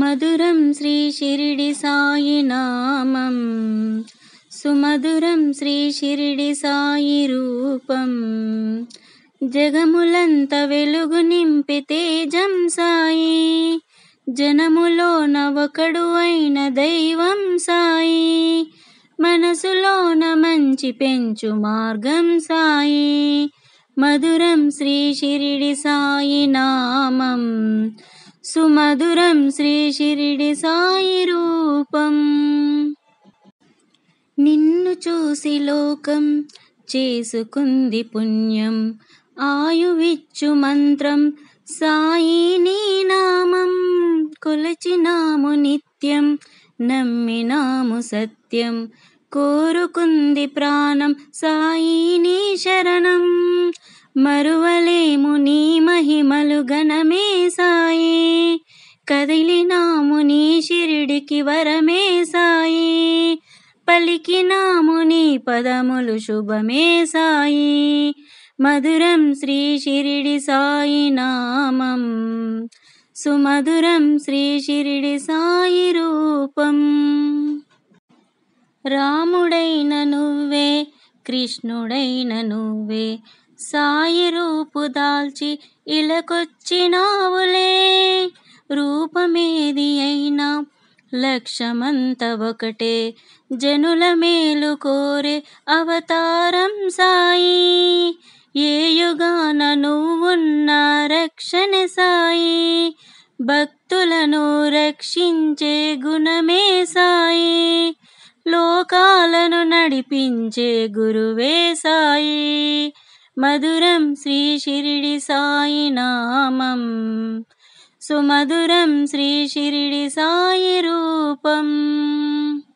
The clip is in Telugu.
మధురం శ్రీ షిరిడి సాయి నామం సుమధురం శ్రీ షిరిడి సాయి రూపం జగములంత వెలుగు నింపి తేజం సాయి జనములోన నవకడు అయిన దైవం సాయి మనసులోన మంచి పెంచు మార్గం సాయి మధురం శ్రీ షిరిడి సాయి నామం సుమధురం శ్రీ షిరిడి సాయి రూపం నిన్ను చూసి లోకం చేసుకుంది పుణ్యం ఆయువిచ్చు మంత్రం సాయి నీ నామం కొలచినాము నిత్యం నమ్మినాము సత్యం కోరుకుంది ప్రాణం సాయి నీ శరణం మరువలేము నీ మహిమలు గణమే కదిలినాము నీ శిరుడికి వరమే సాయి పలికినాము నీ పదములు శుభమే సాయి మధురం శ్రీ శిరిడి సాయి నామం సుమధురం శ్రీ శిరిడి సాయి రూపం రాముడైన నువ్వే కృష్ణుడైన నువ్వే సాయి రూపు దాల్చి ఇలకొచ్చినావులే రూపమేది అయినా లక్ష్యమంత ఒకటే జనుల మేలు కోరే అవతారం సాయి ఏ యుగాన నువ్వున్న రక్షణ సాయి భక్తులను రక్షించే గుణమే సాయి లోకాలను నడిపించే గురువే సాయి మధురం శ్రీ షిరిడి సాయి నామం सुमधुरं श्रीशिरिडिसायिरूपम्